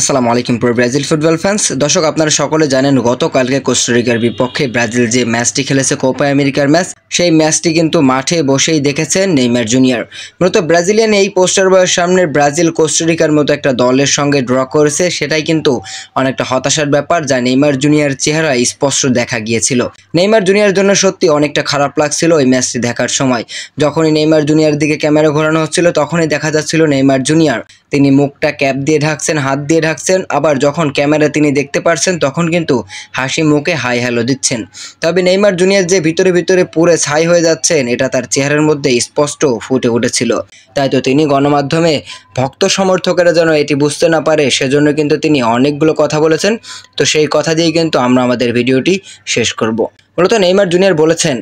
আসসালামু আলাইকুম প্রিয় ব্রাজিল ফুটবল ফ্যান্স দর্শক আপনারা সকলে জানেন গতকালকে কোস্টারিকার বিপক্ষে ব্রাজিল যে ম্যাচটি খেলেছে কোপা আমেরিকার ম্যাচ সেই ম্যাচটি কিন্তু মাঠে বসেই দেখেছেন নেইমার জুনিয়র মূলত ব্রাজিলিয়ান এই পোস্টার বয়ের সামনে ব্রাজিল কোস্টারিকার মতো একটা দলের সঙ্গে ড্র করেছে সেটাই কিন্তু অনেকটা হতাশার ব্যাপার যা নেইমার জুনিয়র চেহারা স্পষ্ট দেখা গিয়েছিল নেইমার জুনিয়ার জন্য সত্যি অনেকটা খারাপ লাগছিল ওই ম্যাচটি দেখার সময় যখনই নেইমার জুনিয়ার দিকে ক্যামেরা ঘোরানো হচ্ছিল তখনই দেখা যাচ্ছিল নেইমার জুনিয়র তিনি মুখটা ক্যাপ দিয়ে ঢাকছেন হাত দিয়ে ঢাকছেন আবার যখন ক্যামেরা তিনি দেখতে পারছেন তখন কিন্তু হাসি মুখে হাই হ্যালো দিচ্ছেন তবে নেইমার জুনিয়ার যে ভিতরে ভিতরে পুরে ছাই হয়ে যাচ্ছেন এটা তার চেহারার মধ্যে স্পষ্ট ফুটে উঠেছিল তাই তো তিনি গণমাধ্যমে ভক্ত সমর্থকেরা যেন এটি বুঝতে না পারে সেজন্য কিন্তু তিনি অনেকগুলো কথা বলেছেন তো সেই কথা দিয়েই কিন্তু আমরা আমাদের ভিডিওটি শেষ করব মূলত নেইমার জুনিয়র বলেছেন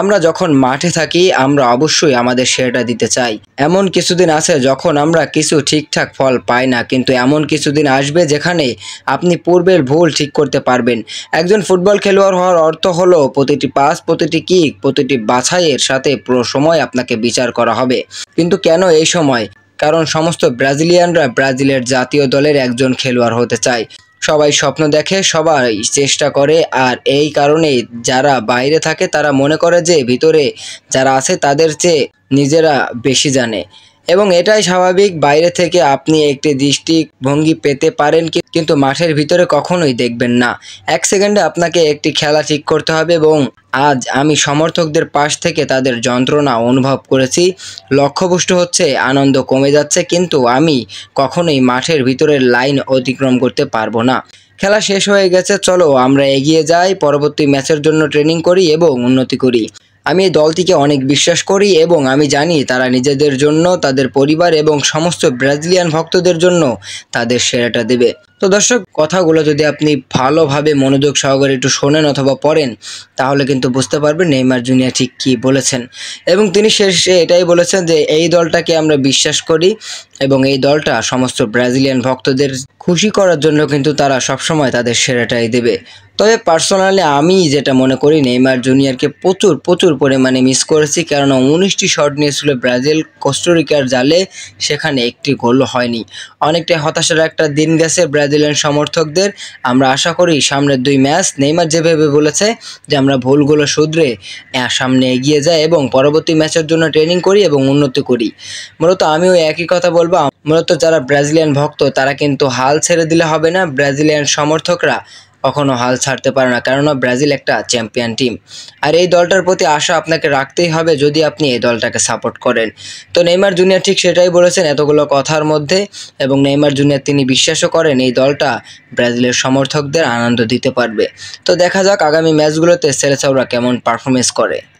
আমরা যখন মাঠে থাকি আমরা অবশ্যই আমাদের শেয়ারটা দিতে চাই এমন কিছুদিন আছে যখন আমরা কিছু ঠিকঠাক ফল পাই না কিন্তু এমন কিছুদিন আসবে যেখানে আপনি পূর্বের ভুল ঠিক করতে পারবেন একজন ফুটবল খেলোয়াড় হওয়ার অর্থ হলো প্রতিটি পাস প্রতিটি কিক প্রতিটি বাছাইয়ের সাথে পুরো সময় আপনাকে বিচার করা হবে কিন্তু কেন এই সময় কারণ সমস্ত ব্রাজিলিয়ানরা ব্রাজিলের জাতীয় দলের একজন খেলোয়াড় হতে চায় সবাই স্বপ্ন দেখে সবাই চেষ্টা করে আর এই কারণে যারা বাইরে থাকে তারা মনে করে যে ভিতরে যারা আছে তাদের চেয়ে নিজেরা বেশি জানে এবং এটাই স্বাভাবিক বাইরে থেকে আপনি একটি দৃষ্টিভঙ্গি পেতে পারেন কিন্তু মাঠের ভিতরে কখনোই দেখবেন না এক সেকেন্ডে আপনাকে একটি খেলা ঠিক করতে হবে এবং আজ আমি সমর্থকদের পাশ থেকে তাদের যন্ত্রণা অনুভব করেছি লক্ষ্যপুষ্ট হচ্ছে আনন্দ কমে যাচ্ছে কিন্তু আমি কখনোই মাঠের ভিতরের লাইন অতিক্রম করতে পারবো না খেলা শেষ হয়ে গেছে চলো আমরা এগিয়ে যাই পরবর্তী ম্যাচের জন্য ট্রেনিং করি এবং উন্নতি করি আমি এই দলটিকে অনেক বিশ্বাস করি এবং আমি জানি তারা নিজেদের জন্য তাদের পরিবার এবং সমস্ত ব্রাজিলিয়ান ভক্তদের জন্য তাদের সেরাটা দেবে তো দর্শক কথাগুলো যদি আপনি ভালোভাবে মনোযোগ সহকারে একটু শোনেন অথবা পড়েন তাহলে কিন্তু বুঝতে পারবেন নেইমার জুনিয়া ঠিক কী বলেছেন এবং তিনি শেষে এটাই বলেছেন যে এই দলটাকে আমরা বিশ্বাস করি এবং এই দলটা সমস্ত ব্রাজিলিয়ান ভক্তদের খুশি করার জন্য কিন্তু তারা সবসময় তাদের সেরাটাই দেবে তবে পার্সোনালি আমি যেটা মনে করি নেইমার জুনিয়রকে প্রচুর প্রচুর পরিমাণে মিস করেছি কেননা উনিশটি শট নিয়েছিল ব্রাজিল কোস্টোরিকার জালে সেখানে একটি গোল হয়নি অনেকটা হতাশার একটা দিন গেছে ব্রাজিল দিলেন সমর্থকদের আমরা আশা করি সামনের দুই ম্যাচ নেইমার যেভাবে বলেছে যে আমরা ভুলগুলো শুধরে সামনে এগিয়ে যাই এবং পরবর্তী ম্যাচের জন্য ট্রেনিং করি এবং উন্নতি করি মূলত আমিও একই কথা বলবো মূলত যারা ব্রাজিলিয়ান ভক্ত তারা কিন্তু হাল ছেড়ে দিলে হবে না ব্রাজিলিয়ান সমর্থকরা কখনো হাল ছাড়তে পারে না কেননা ব্রাজিল একটা চ্যাম্পিয়ন টিম আর এই দলটার প্রতি আশা আপনাকে রাখতেই হবে যদি আপনি এই দলটাকে সাপোর্ট করেন তো নেইমার জুনিয়র ঠিক সেটাই বলেছেন এতগুলো কথার মধ্যে এবং নেইমার জুনিয়র তিনি বিশ্বাসও করেন এই দলটা ব্রাজিলের সমর্থকদের আনন্দ দিতে পারবে তো দেখা যাক আগামী ম্যাচগুলোতে সেরেসাউরা কেমন পারফরমেন্স করে